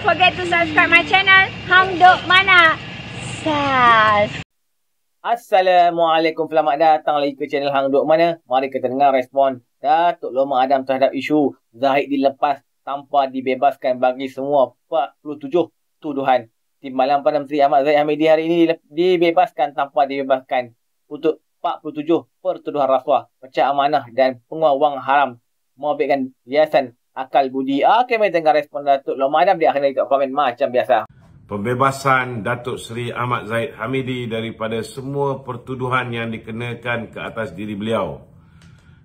don't forget to subscribe my channel Hamduk Mana Sas Assalamualaikum Selamat datang lagi ke channel Hamduk Mana Mari kita dengar respon Datuk Loma Adam terhadap isu Zahid dilepas tanpa dibebaskan bagi semua 47 tuduhan Timbalan Perdana Menteri Ahmad Zahid Hamidi hari ini dibebaskan tanpa dibebaskan untuk 47 pertuduhan rasuah, pecah amanah dan penguang wang haram mengambilkan hiasan akal budi. Ah, okey, mari tengok respon Datuk Long Madam dia akan ikut komen macam biasa. Pembebasan Datuk Seri Ahmad Zaid Hamidi daripada semua pertuduhan yang dikenakan ke atas diri beliau.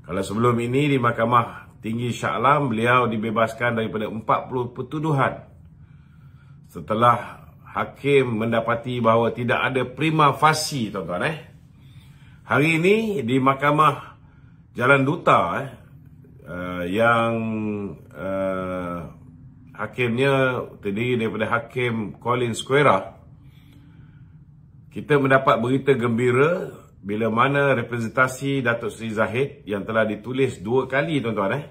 Kalau sebelum ini di Mahkamah Tinggi syaklam beliau dibebaskan daripada 40 pertuduhan. Setelah hakim mendapati bahawa tidak ada prima facie, tuan-tuan eh. Hari ini di Mahkamah Jalan Duta eh, uh, yang uh, hakimnya terdiri daripada hakim Colin Squera kita mendapat berita gembira bila mana representasi Datuk Seri Zahid yang telah ditulis dua kali tuan-tuan eh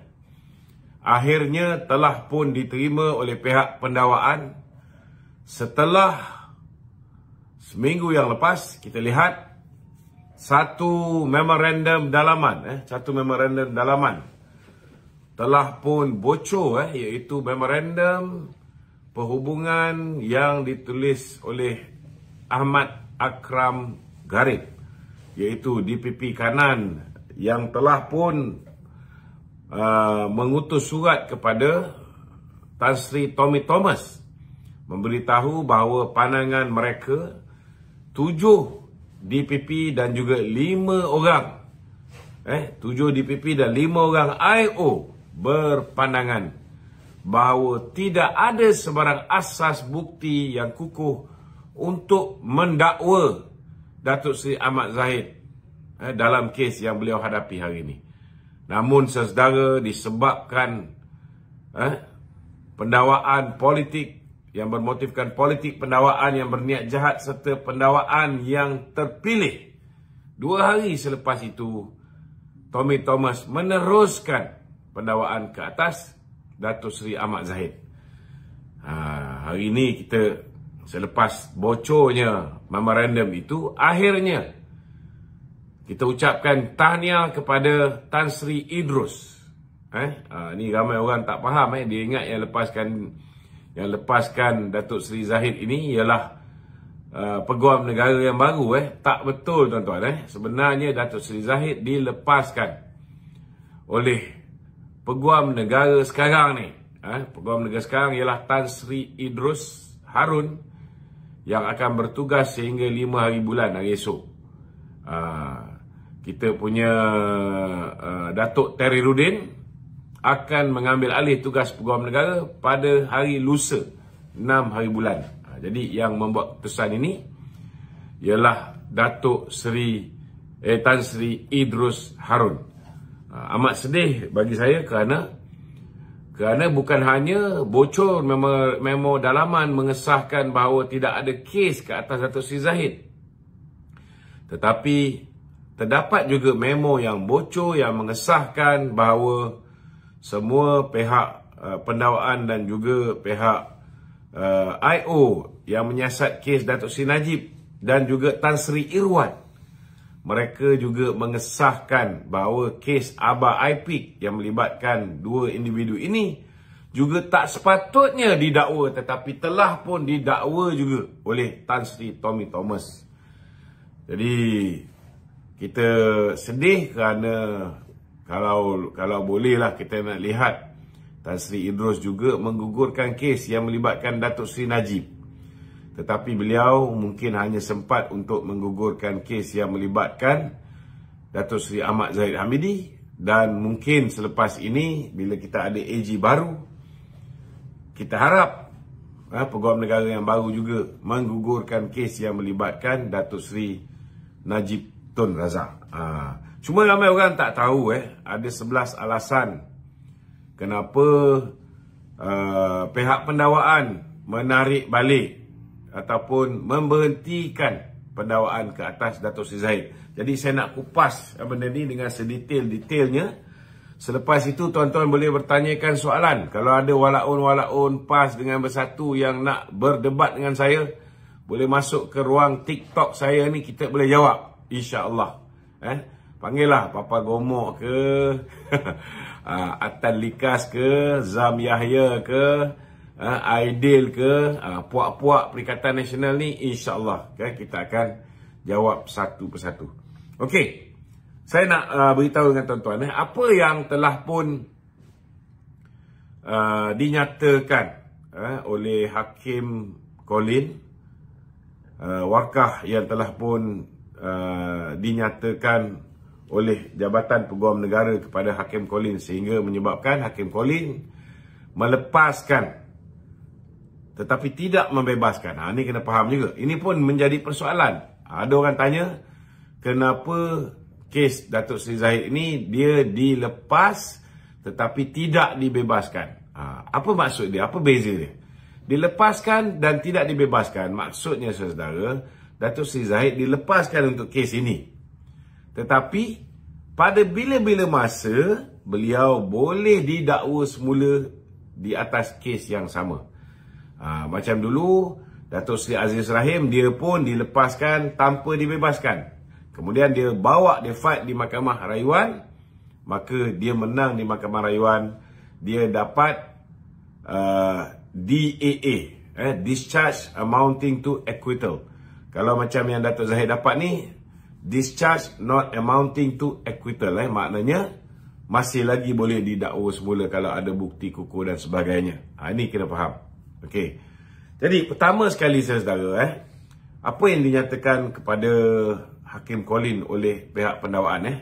akhirnya telah pun diterima oleh pihak pendawaan setelah seminggu yang lepas kita lihat satu memorandum dalaman eh satu memorandum dalaman telah pun bocor eh, iaitu memorandum perhubungan yang ditulis oleh Ahmad Akram Garib iaitu DPP kanan yang telah pun uh, mengutus surat kepada Tan Sri Tommy Thomas memberitahu bahawa pandangan mereka tujuh DPP dan juga lima orang eh tujuh DPP dan lima orang IO berpandangan bahawa tidak ada sebarang asas bukti yang kukuh untuk mendakwa Datuk Seri Ahmad Zahid eh, dalam kes yang beliau hadapi hari ini. Namun sesedara disebabkan eh, pendawaan politik yang bermotifkan politik pendawaan yang berniat jahat serta pendawaan yang terpilih. Dua hari selepas itu, Tommy Thomas meneruskan pendawaan ke atas Dato Sri Ahmad Zahid. Ha, hari ini kita selepas bocornya memorandum itu akhirnya kita ucapkan tahniah kepada Tan Sri Idrus. Eh, ha, ni ramai orang tak faham eh dia ingat yang lepaskan yang lepaskan Datuk Sri Zahid ini ialah uh, peguam negara yang baru eh tak betul tuan-tuan eh sebenarnya Datuk Seri Zahid dilepaskan oleh peguam negara sekarang ni ha, peguam negara sekarang ialah Tan Sri Idrus Harun yang akan bertugas sehingga 5 hari bulan hari esok ha, kita punya uh, Datuk Terry Rudin akan mengambil alih tugas peguam negara pada hari lusa 6 hari bulan ha, jadi yang membuat keputusan ini ialah Datuk Sri eh, Tan Sri Idrus Harun Ah, amat sedih bagi saya kerana kerana bukan hanya bocor memo, memo dalaman mengesahkan bahawa tidak ada kes ke atas Dato' Sri Zahid. Tetapi terdapat juga memo yang bocor yang mengesahkan bahawa semua pihak uh, pendawaan dan juga pihak uh, ah, IO yang menyiasat kes Dato' Sri Najib dan juga Tan Sri Irwan mereka juga mengesahkan bahawa kes aba IP yang melibatkan dua individu ini juga tak sepatutnya didakwa tetapi telah pun didakwa juga oleh Tan Sri Tommy Thomas. Jadi kita sedih kerana kalau kalau bolehlah kita nak lihat Tan Sri Idros juga menggugurkan kes yang melibatkan Datuk Sri Najib. Tetapi beliau mungkin hanya sempat untuk menggugurkan kes yang melibatkan Datuk Seri Ahmad Zahid Hamidi dan mungkin selepas ini bila kita ada AG baru kita harap ha, peguam negara yang baru juga menggugurkan kes yang melibatkan Datuk Seri Najib Tun Razak. Ha. Cuma ramai orang tak tahu eh ada 11 alasan kenapa uh, pihak pendawaan menarik balik ataupun memberhentikan pendawaan ke atas Datuk Seri Zahid. Jadi saya nak kupas benda ni dengan sedetail-detailnya. Selepas itu tuan-tuan boleh bertanyakan soalan. Kalau ada walaun-walaun PAS dengan bersatu yang nak berdebat dengan saya, boleh masuk ke ruang TikTok saya ni kita boleh jawab. InsyaAllah. Eh? Panggil Papa Gomok ke, ah, Atan Likas ke, Zam Yahya ke, ha, ideal ke ha, puak-puak Perikatan Nasional ni insyaAllah okay, kita akan jawab satu persatu. Okey, saya nak uh, beritahu dengan tuan-tuan eh, apa yang telah pun uh, dinyatakan eh, oleh Hakim Colin uh, wakah yang telah pun uh, dinyatakan oleh Jabatan Peguam Negara kepada Hakim Colin sehingga menyebabkan Hakim Colin melepaskan tetapi tidak membebaskan. Ha, ini kena faham juga. Ini pun menjadi persoalan. Ha, ada orang tanya, kenapa kes Datuk Seri Zahid ini dia dilepas tetapi tidak dibebaskan? Ha, apa maksud dia? Apa beza dia? Dilepaskan dan tidak dibebaskan. Maksudnya, saudara, Datuk Seri Zahid dilepaskan untuk kes ini. Tetapi, pada bila-bila masa, beliau boleh didakwa semula di atas kes yang sama. Ha, macam dulu, Datuk Seri Aziz Rahim, dia pun dilepaskan tanpa dibebaskan. Kemudian dia bawa dia fight di Mahkamah Rayuan. Maka dia menang di Mahkamah Rayuan. Dia dapat uh, DAA. Eh, discharge amounting to acquittal. Kalau macam yang Datuk Zahid dapat ni, discharge not amounting to acquittal. Eh, maknanya, masih lagi boleh didakwa semula kalau ada bukti kukuh dan sebagainya. Ha, ini kena faham. Okey. Jadi pertama sekali saudara eh apa yang dinyatakan kepada Hakim Colin oleh pihak pendakwaan eh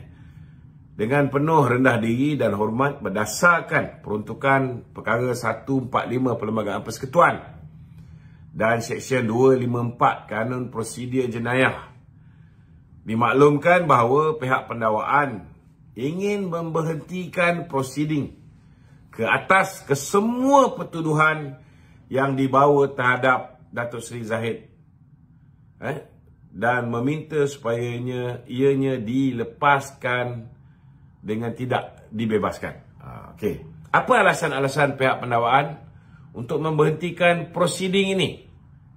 dengan penuh rendah diri dan hormat berdasarkan peruntukan perkara 145 Perlembagaan Persekutuan dan Seksyen 254 Kanun Prosedur Jenayah dimaklumkan bahawa pihak pendakwaan ingin memberhentikan prosiding ke atas kesemua pertuduhan yang dibawa terhadap Datuk Seri Zahid eh? dan meminta supaya ianya, dilepaskan dengan tidak dibebaskan. Ha, okay. Apa alasan-alasan pihak pendawaan untuk memberhentikan prosiding ini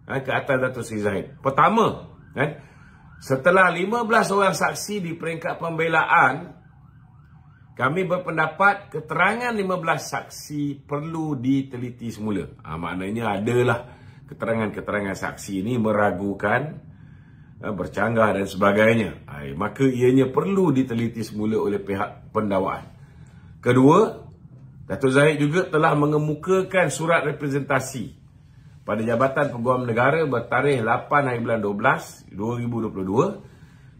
eh, ke atas Datuk Seri Zahid? Pertama, eh, setelah 15 orang saksi di peringkat pembelaan kami berpendapat keterangan 15 saksi perlu diteliti semula. Ha, maknanya adalah keterangan-keterangan saksi ini meragukan, eh, bercanggah dan sebagainya. Ha, maka ianya perlu diteliti semula oleh pihak pendawaan. Kedua, Dato' Zahid juga telah mengemukakan surat representasi pada Jabatan Peguam Negara bertarikh 8 hari bulan 12, 2022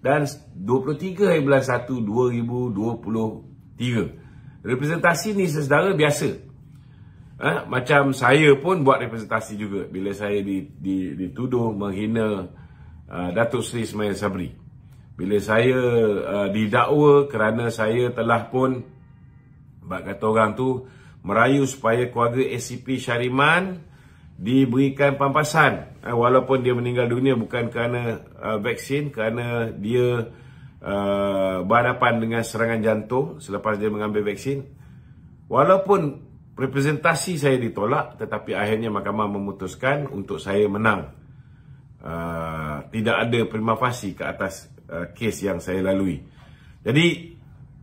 dan 23 hari bulan 1, 2022 Tiga. Representasi ni sesedara biasa. Ha? Macam saya pun buat representasi juga bila saya dituduh menghina uh, Datuk Seri Ismail Sabri. Bila saya uh, didakwa kerana saya telah pun buat kata orang tu merayu supaya keluarga SCP Syariman diberikan pampasan eh, walaupun dia meninggal dunia bukan kerana uh, vaksin kerana dia Eh, berhadapan dengan serangan jantung selepas dia mengambil vaksin. Walaupun representasi saya ditolak tetapi akhirnya mahkamah memutuskan untuk saya menang. Uh, tidak ada prima facie ke atas uh, kes yang saya lalui. Jadi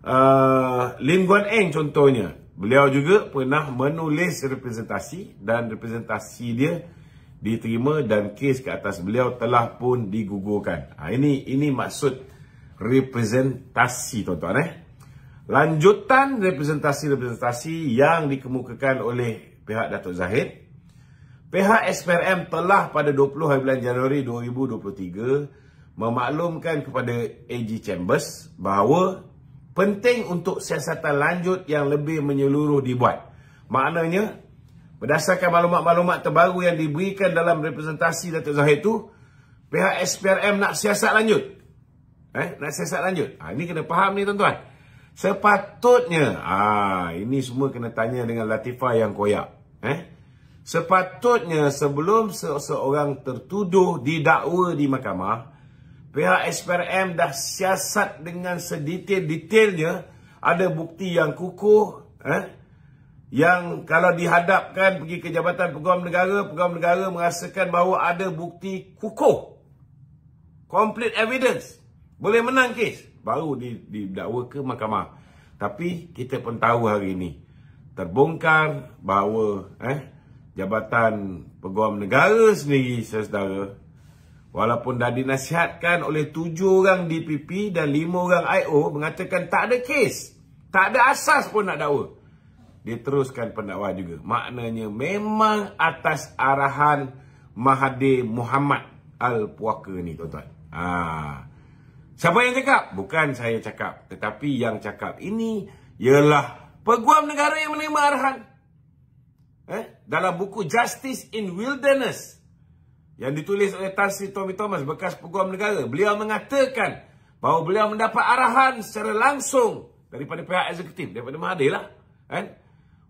uh, Lim Guan Eng contohnya, beliau juga pernah menulis representasi dan representasi dia diterima dan kes ke atas beliau telah pun digugurkan. Ha, ini ini maksud representasi tuan-tuan eh. Lanjutan representasi-representasi yang dikemukakan oleh pihak Datuk Zahid. Pihak SPRM telah pada 20 hari bulan Januari 2023 memaklumkan kepada AG Chambers bahawa penting untuk siasatan lanjut yang lebih menyeluruh dibuat. Maknanya, berdasarkan maklumat-maklumat terbaru yang diberikan dalam representasi Datuk Zahid itu, pihak SPRM nak siasat lanjut Eh, nak siasat lanjut. Ha, ini kena faham ni tuan-tuan. Sepatutnya, ah ha, ini semua kena tanya dengan Latifa yang koyak. Eh, sepatutnya sebelum seorang tertuduh didakwa di mahkamah, pihak SPRM dah siasat dengan sedetail-detailnya ada bukti yang kukuh, eh, yang kalau dihadapkan pergi ke Jabatan Peguam Negara, Peguam Negara merasakan bahawa ada bukti kukuh. Complete evidence. Boleh menang kes Baru didakwa ke mahkamah Tapi kita pun tahu hari ini Terbongkar bahawa eh, Jabatan Peguam Negara sendiri saudara, Walaupun dah dinasihatkan oleh tujuh orang DPP dan lima orang IO Mengatakan tak ada kes Tak ada asas pun nak dakwa Dia teruskan pendakwa juga Maknanya memang atas arahan Mahathir Muhammad Al-Puaka ni tuan-tuan Haa ah. Siapa yang cakap? Bukan saya cakap. Tetapi yang cakap ini ialah peguam negara yang menerima arahan. Eh? Dalam buku Justice in Wilderness yang ditulis oleh Tansi Tommy Thomas, bekas peguam negara. Beliau mengatakan bahawa beliau mendapat arahan secara langsung daripada pihak eksekutif, daripada Mahathir lah. Eh?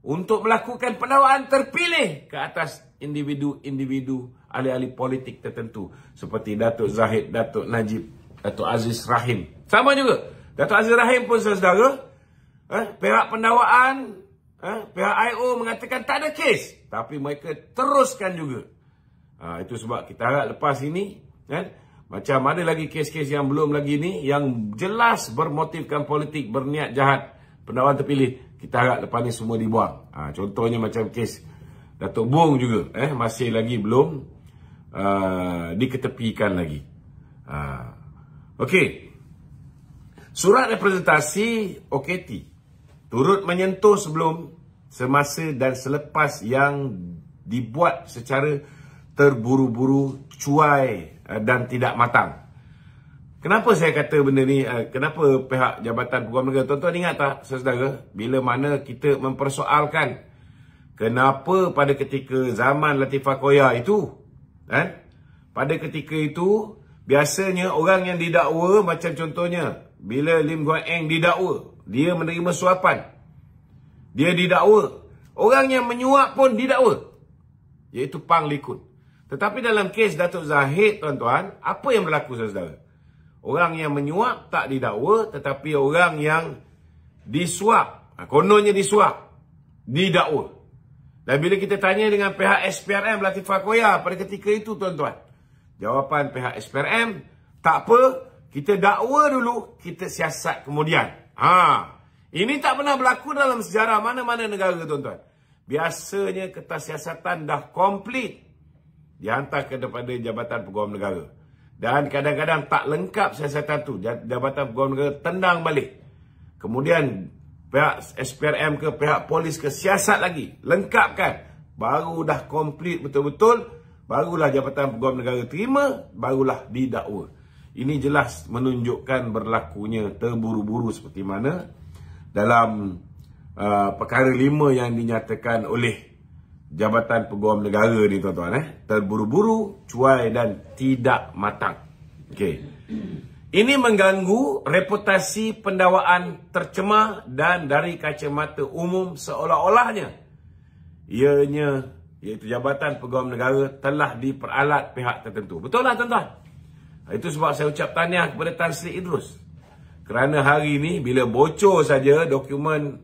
Untuk melakukan penawaran terpilih ke atas individu-individu ahli-ahli politik tertentu. Seperti Datuk Zahid, Datuk Najib, Datuk Aziz Rahim. Sama juga. Datuk Aziz Rahim pun saudara-saudara. Eh, pihak pendawaan, eh, pihak IO mengatakan tak ada kes. Tapi mereka teruskan juga. Ha, itu sebab kita harap lepas ini. Eh, macam ada lagi kes-kes yang belum lagi ni. Yang jelas bermotifkan politik, berniat jahat. Pendawaan terpilih. Kita harap lepas ni semua dibuang. Ha, contohnya macam kes Datuk Bung juga. Eh, masih lagi belum uh, diketepikan lagi. Haa. Uh, Okey. Surat representasi OKT turut menyentuh sebelum, semasa dan selepas yang dibuat secara terburu-buru, cuai eh, dan tidak matang. Kenapa saya kata benda ni? Eh, kenapa pihak Jabatan Peguam Negara? Tuan-tuan ingat tak, saudara, bila mana kita mempersoalkan kenapa pada ketika zaman Latifah Koya itu, eh, pada ketika itu Biasanya orang yang didakwa macam contohnya bila Lim Guan Eng didakwa, dia menerima suapan. Dia didakwa. Orang yang menyuap pun didakwa. Iaitu Pang Likun. Tetapi dalam kes Datuk Zahid tuan-tuan, apa yang berlaku saudara? Orang yang menyuap tak didakwa tetapi orang yang disuap, ha, kononnya disuap, didakwa. Dan bila kita tanya dengan pihak SPRM Latifah Koya pada ketika itu tuan-tuan, Jawapan pihak SPRM, tak apa, kita dakwa dulu, kita siasat kemudian. Ha. Ini tak pernah berlaku dalam sejarah mana-mana negara tuan-tuan. Biasanya kertas siasatan dah komplit dihantar kepada Jabatan Peguam Negara. Dan kadang-kadang tak lengkap siasatan tu. Jabatan Peguam Negara tendang balik. Kemudian pihak SPRM ke pihak polis ke siasat lagi. Lengkapkan. Baru dah komplit betul-betul. Barulah Jabatan Peguam Negara terima, barulah didakwa. Ini jelas menunjukkan berlakunya terburu-buru seperti mana dalam uh, perkara lima yang dinyatakan oleh Jabatan Peguam Negara ni tuan-tuan eh. Terburu-buru, cuai dan tidak matang. Okey. Ini mengganggu reputasi pendawaan tercemar dan dari kacamata umum seolah-olahnya ianya iaitu Jabatan Pegawai Negara telah diperalat pihak tertentu. Betullah tuan-tuan? Ha, itu sebab saya ucap tanya kepada Tan Sri Idrus. Kerana hari ini bila bocor saja dokumen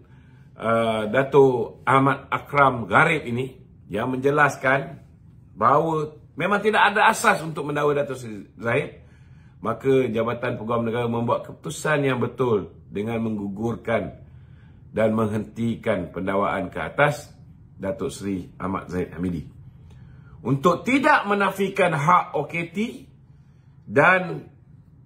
uh, Dato Ahmad Akram Garib ini yang menjelaskan bahawa memang tidak ada asas untuk mendakwa Dato Sri Zahid, maka Jabatan Pegawai Negara membuat keputusan yang betul dengan menggugurkan dan menghentikan pendawaan ke atas Datuk Seri Ahmad Zaid Hamidi untuk tidak menafikan hak OKT dan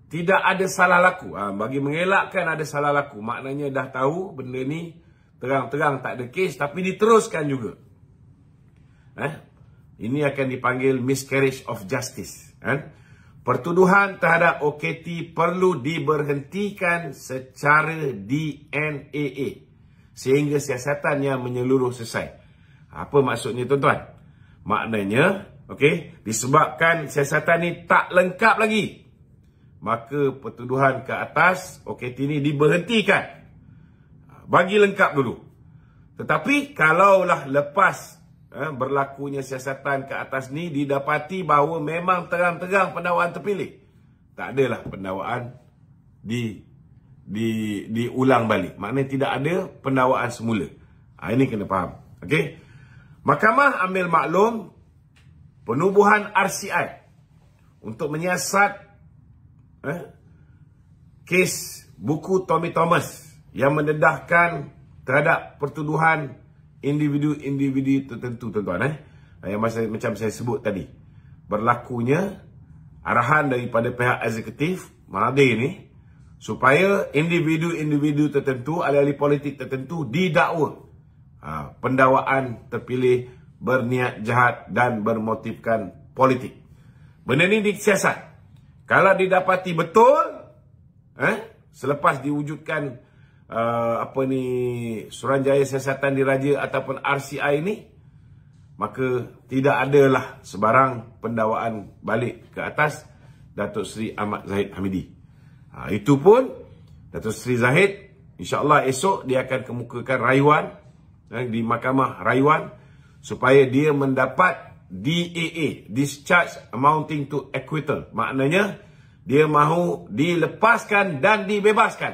tidak ada salah laku. Ha, bagi mengelakkan ada salah laku. Maknanya dah tahu benda ni terang-terang tak ada kes tapi diteruskan juga. Eh? Ini akan dipanggil miscarriage of justice. Eh? Pertuduhan terhadap OKT perlu diberhentikan secara DNAA. Sehingga siasatannya menyeluruh selesai. Apa maksudnya tuan-tuan? Maknanya, okey, disebabkan siasatan ni tak lengkap lagi, maka pertuduhan ke atas OKT Tini diberhentikan. Bagi lengkap dulu. Tetapi kalaulah lepas eh, berlakunya siasatan ke atas ni didapati bahawa memang terang-terang pendakwaan terpilih. Tak adalah pendakwaan di di diulang balik. Maknanya tidak ada pendakwaan semula. Ha, ini kena faham. Okey. Mahkamah ambil maklum penubuhan RCI untuk menyiasat eh, kes buku Tommy Thomas yang mendedahkan terhadap pertuduhan individu-individu tertentu tuan-tuan eh, eh yang masa, macam saya sebut tadi berlakunya arahan daripada pihak eksekutif Mahathir ni supaya individu-individu tertentu ahli-ahli politik tertentu didakwa Ha, pendawaan terpilih berniat jahat dan bermotifkan politik. Benda ini disiasat. Kalau didapati betul, eh, selepas diwujudkan uh, apa ni Suranjaya Siasatan Diraja ataupun RCI ini, maka tidak adalah sebarang pendawaan balik ke atas Datuk Seri Ahmad Zahid Hamidi. Ha, itu pun Datuk Seri Zahid, insyaAllah esok dia akan kemukakan rayuan eh, di mahkamah rayuan supaya dia mendapat DAA discharge amounting to acquittal maknanya dia mahu dilepaskan dan dibebaskan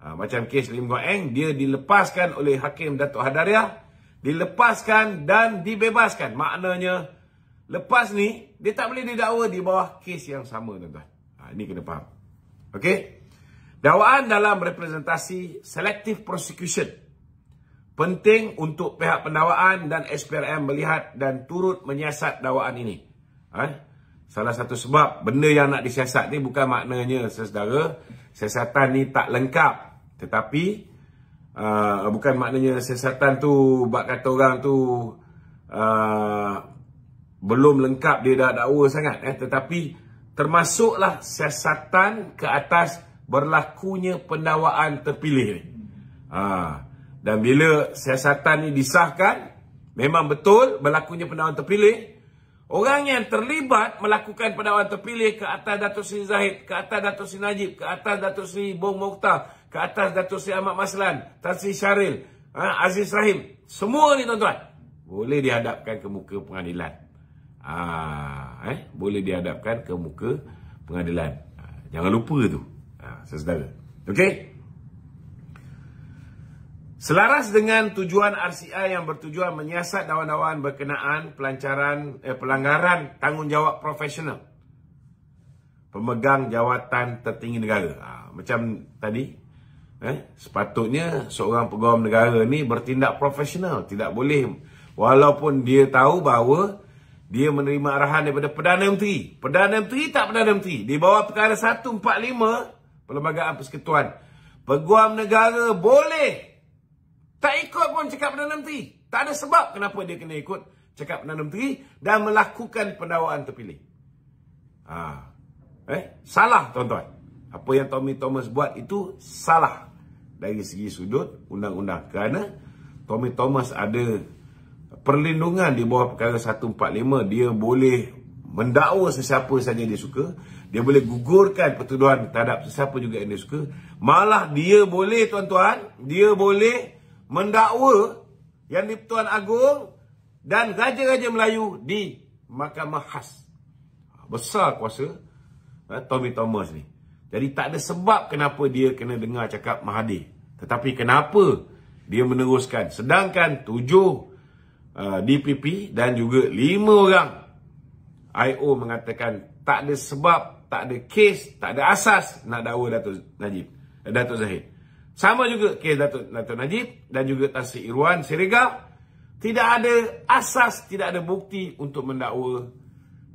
ha, macam kes Lim Guan Eng dia dilepaskan oleh hakim Datuk Hadaria dilepaskan dan dibebaskan maknanya lepas ni dia tak boleh didakwa di bawah kes yang sama tuan-tuan ha, ini kena faham okey dakwaan dalam representasi selective prosecution Penting untuk pihak pendawaan dan SPRM melihat dan turut menyiasat dawaan ini. Ha? Salah satu sebab benda yang nak disiasat ni bukan maknanya saudara siasatan ni tak lengkap. Tetapi uh, bukan maknanya siasatan tu bak kata orang tu uh, belum lengkap dia dah dakwa sangat. Eh? Tetapi termasuklah siasatan ke atas berlakunya pendawaan terpilih ni. Haa. Uh. Dan bila siasatan ini disahkan, memang betul berlakunya pendakwaan terpilih. Orang yang terlibat melakukan pendakwaan terpilih ke atas Datuk Seri Zahid, ke atas Datuk Seri Najib, ke atas Datuk Seri Bong Mokhtar, ke atas Datuk Seri Ahmad Maslan, Tan Sri Syaril, ha, Aziz Rahim. Semua ni tuan-tuan. Boleh dihadapkan ke muka pengadilan. Ah, eh? Boleh dihadapkan ke muka pengadilan. Ha, jangan lupa tu. Ha, saudara. Okey? Selaras dengan tujuan RCI yang bertujuan menyiasat dawan-dawan berkenaan pelancaran eh, pelanggaran tanggungjawab profesional pemegang jawatan tertinggi negara. Ha, macam tadi eh sepatutnya seorang pegawai negara ini bertindak profesional, tidak boleh walaupun dia tahu bahawa dia menerima arahan daripada Perdana Menteri. Perdana Menteri tak Perdana Menteri. Di bawah perkara 145 Perlembagaan Persekutuan, peguam negara boleh tak ikut pun cakap Perdana Menteri. Tak ada sebab kenapa dia kena ikut cakap Perdana Menteri dan melakukan pendawaan terpilih. Ha. Eh? Salah tuan-tuan. Apa yang Tommy Thomas buat itu salah dari segi sudut undang-undang. Kerana Tommy Thomas ada perlindungan di bawah perkara 145. Dia boleh mendakwa sesiapa saja dia suka. Dia boleh gugurkan pertuduhan terhadap sesiapa juga yang dia suka. Malah dia boleh tuan-tuan. Dia boleh mendakwa yang di Tuan Agung dan Raja-Raja Melayu di Mahkamah Khas. Ha, besar kuasa eh, Tommy Thomas ni. Jadi tak ada sebab kenapa dia kena dengar cakap Mahathir. Tetapi kenapa dia meneruskan. Sedangkan tujuh eh, DPP dan juga lima orang IO mengatakan tak ada sebab, tak ada kes, tak ada asas nak dakwa Datuk Najib. Eh, Datuk Zahid. Sama juga ke Datuk, Datuk Najib dan juga Tasik Irwan Serega. Tidak ada asas, tidak ada bukti untuk mendakwa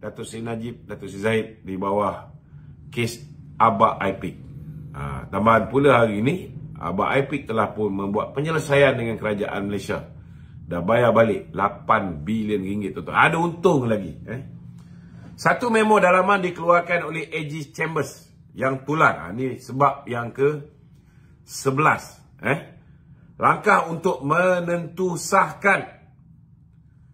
Datuk Seri Najib, Datuk Seri Zaid di bawah kes Abah Aipik. Ha, tambahan pula hari ini, Abah Aipik telah pun membuat penyelesaian dengan kerajaan Malaysia. Dah bayar balik 8 bilion ringgit. Tuan -tuan. Ada untung lagi. Eh? Satu memo dalaman dikeluarkan oleh AG Chambers yang tular. ini ha, sebab yang ke 11 eh langkah untuk menentu sahkan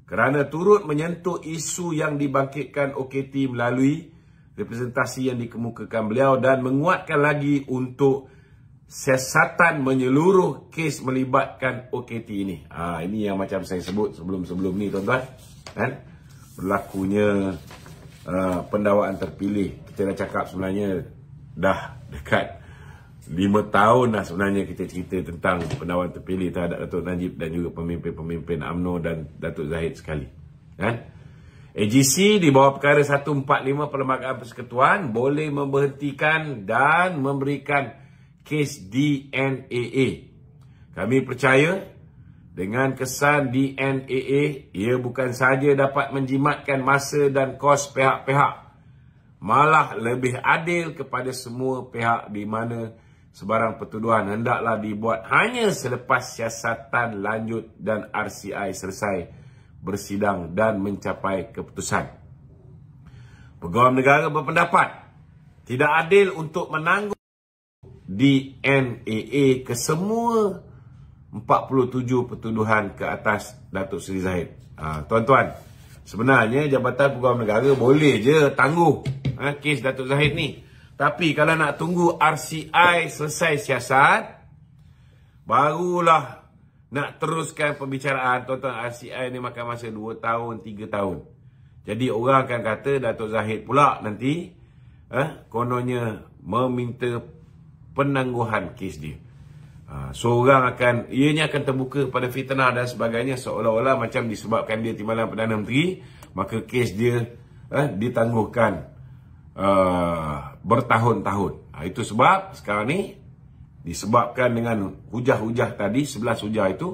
kerana turut menyentuh isu yang dibangkitkan OKT melalui representasi yang dikemukakan beliau dan menguatkan lagi untuk siasatan menyeluruh kes melibatkan OKT ini. Ha, ini yang macam saya sebut sebelum-sebelum ni tuan-tuan. Kan? Berlakunya uh, pendawaan terpilih. Kita dah cakap sebenarnya dah dekat lima tahun dah sebenarnya kita cerita tentang penawar terpilih terhadap Datuk Najib dan juga pemimpin-pemimpin AMNO dan Datuk Zahid sekali. Kan? Eh? AGC di bawah perkara 145 Perlembagaan Persekutuan boleh memberhentikan dan memberikan kes DNAA. Kami percaya dengan kesan DNAA ia bukan saja dapat menjimatkan masa dan kos pihak-pihak malah lebih adil kepada semua pihak di mana sebarang pertuduhan hendaklah dibuat hanya selepas siasatan lanjut dan RCI selesai bersidang dan mencapai keputusan. Pegawai negara berpendapat tidak adil untuk menanggung di NAA semua 47 pertuduhan ke atas Datuk Seri Zahid. Ha, tuan-tuan, sebenarnya Jabatan Pegawai Negara boleh je tangguh ha, kes Datuk Zahid ni. Tapi kalau nak tunggu RCI selesai siasat, barulah nak teruskan pembicaraan. Tuan-tuan, RCI ni makan masa 2 tahun, 3 tahun. Jadi orang akan kata Datuk Zahid pula nanti eh, kononnya meminta penangguhan kes dia. Ah, so orang akan, ianya akan terbuka pada fitnah dan sebagainya seolah-olah macam disebabkan dia timbalan Perdana Menteri, maka kes dia eh, ditangguhkan. Eh, bertahun-tahun. Ha, itu sebab sekarang ni disebabkan dengan hujah-hujah tadi, 11 hujah itu,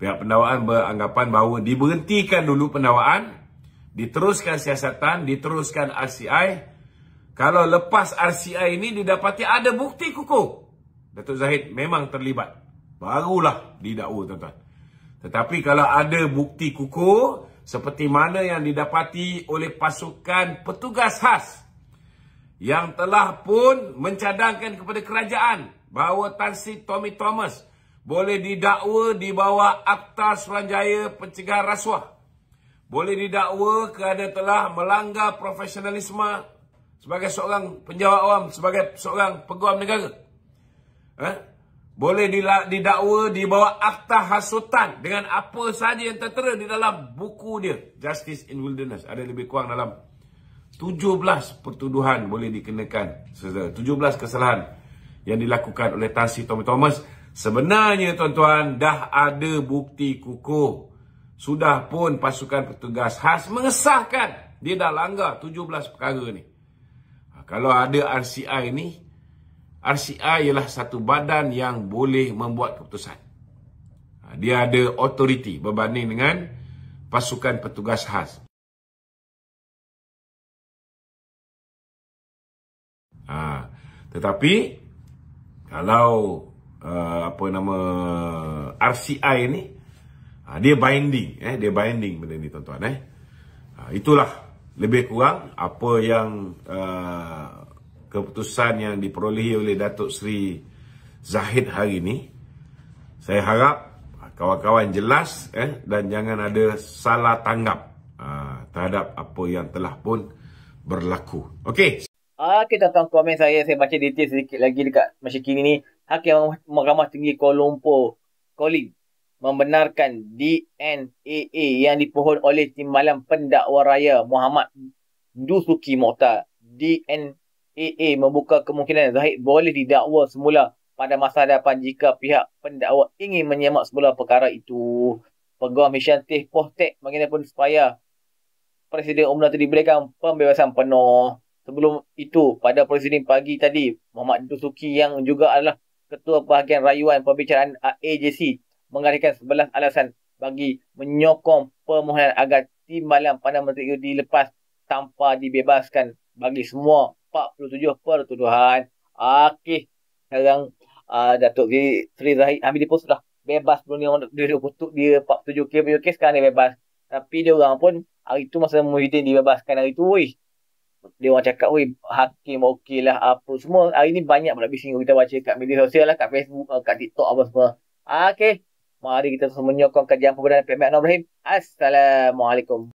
pihak pendawaan beranggapan bahawa diberhentikan dulu pendawaan, diteruskan siasatan, diteruskan RCI. Kalau lepas RCI ini didapati ada bukti kukuh. Datuk Zahid memang terlibat. Barulah didakwa tuan-tuan. Tetapi kalau ada bukti kukuh, seperti mana yang didapati oleh pasukan petugas khas yang telah pun mencadangkan kepada kerajaan bahawa Tan Tommy Thomas boleh didakwa di bawah Akta Suruhanjaya pencegah Rasuah. Boleh didakwa kerana telah melanggar profesionalisme sebagai seorang penjawat awam, sebagai seorang peguam negara. Eh? Boleh didakwa di bawah akta hasutan dengan apa sahaja yang tertera di dalam buku dia. Justice in Wilderness. Ada lebih kurang dalam 17 pertuduhan boleh dikenakan. 17 kesalahan yang dilakukan oleh Tan Tommy Thomas. Sebenarnya tuan-tuan dah ada bukti kukuh. Sudah pun pasukan petugas khas mengesahkan dia dah langgar 17 perkara ni. Ha, kalau ada RCI ni, RCI ialah satu badan yang boleh membuat keputusan. Ha, dia ada authority berbanding dengan pasukan petugas khas. Tetapi kalau uh, apa nama RCI ni uh, dia binding eh dia binding benda ni tuan-tuan eh. Uh, itulah lebih kurang apa yang uh, keputusan yang diperolehi oleh Datuk Seri Zahid hari ini. Saya harap uh, kawan-kawan jelas eh dan jangan ada salah tanggap uh, terhadap apa yang telah pun berlaku. Okey. Ah, okey, tuan-tuan komen saya. Saya baca detail sedikit lagi dekat masa kini ni. Hakim Mahkamah Tinggi Kuala Lumpur, Colin, membenarkan DNAA yang dipohon oleh Timbalan Pendakwa Raya Muhammad Dusuki Mokhtar. DNAA membuka kemungkinan Zahid boleh didakwa semula pada masa hadapan jika pihak pendakwa ingin menyemak semula perkara itu. Peguam Hisham Teh Pohtek mengenai pun supaya Presiden Umrah itu diberikan pembebasan penuh sebelum itu pada proceeding pagi tadi Muhammad Dusuki yang juga adalah ketua bahagian rayuan pembicaraan AJC mengarahkan 11 alasan bagi menyokong permohonan agar timbalan pada menteri itu dilepas tanpa dibebaskan bagi semua 47 pertuduhan. Okey, sekarang uh, Datuk Sri Zahid Hamid Lipo sudah bebas belum ni dia putuk dia 47 kes sekarang dia bebas. Tapi dia orang pun hari tu masa Muhyiddin dibebaskan hari tu, wuih, dia orang cakap weh hakim okey lah apa semua hari ni banyak pula bising kita baca kat media sosial lah kat Facebook ah, kat TikTok apa semua ah, okey mari kita semua menyokong kajian perbenaran Pak Ahmad Ibrahim assalamualaikum